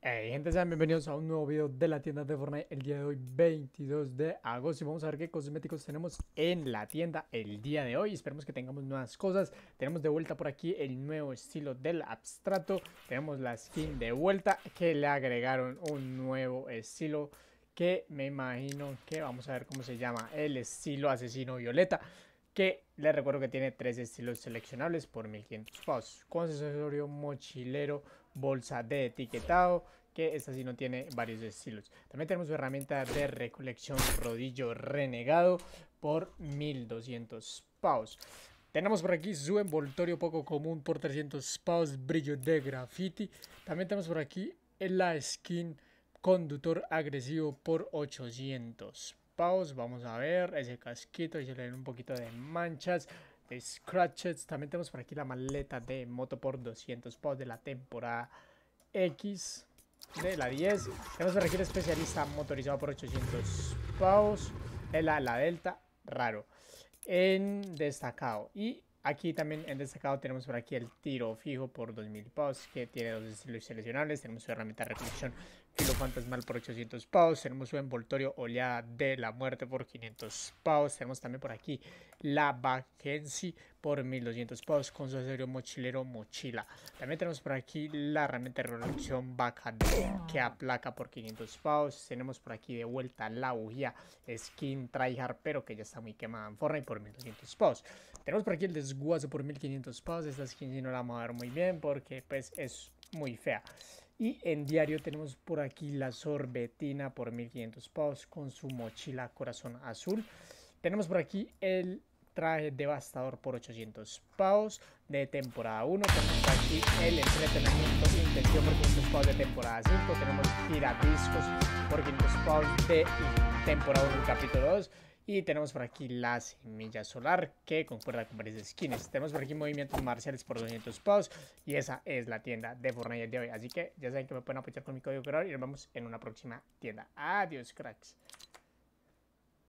Hey gente, sean bienvenidos a un nuevo video de la tienda de Fortnite El día de hoy, 22 de agosto Y vamos a ver qué cosméticos tenemos en la tienda el día de hoy Esperemos que tengamos nuevas cosas Tenemos de vuelta por aquí el nuevo estilo del abstracto Tenemos la skin de vuelta que le agregaron un nuevo estilo Que me imagino que vamos a ver cómo se llama El estilo asesino violeta que les recuerdo que tiene tres estilos seleccionables por 1500 con accesorio mochilero bolsa de etiquetado que esta sí no tiene varios estilos. También tenemos herramienta de recolección rodillo renegado por 1200 paus Tenemos por aquí su envoltorio poco común por 300 paus brillo de graffiti. También tenemos por aquí la skin conductor agresivo por 800 paus Vamos a ver ese casquito y se le un poquito de manchas. Scratchets. También tenemos por aquí la maleta de moto por 200 pods de la temporada X de la 10. Tenemos por aquí el especialista motorizado por 800 pavos. el la Delta, raro. En destacado. Y Aquí también en destacado tenemos por aquí el tiro fijo por 2000 paus, que tiene dos estilos seleccionables. Tenemos su herramienta de reflexión filo fantasmal por 800 paus. Tenemos su envoltorio oleada de la muerte por 500 paus. Tenemos también por aquí la vacancy por 1200 pavos con su acero mochilero mochila. También tenemos por aquí la herramienta de reducción vaca. que aplaca por 500 pavos. Tenemos por aquí de vuelta la bujía skin tryhard pero que ya está muy quemada en Fortnite por 1200 pavos. Tenemos por aquí el desguazo por 1500 pavos. Esta skin si no la vamos a ver muy bien porque pues es muy fea. Y en diario tenemos por aquí la sorbetina por 1500 pavos con su mochila corazón azul. Tenemos por aquí el traje devastador por 800 pavos de temporada 1. Tenemos aquí el entretenimiento intensivo por 500 pavos de temporada 5. Tenemos giradiscos por 500 pavos de temporada 1 capítulo 2. Y tenemos por aquí la semilla solar que concuerda con varias skins. Tenemos por aquí movimientos marciales por 200 pavos. Y esa es la tienda de Fortnite de hoy. Así que ya saben que me pueden apoyar con mi código creador y nos vemos en una próxima tienda. Adiós, cracks.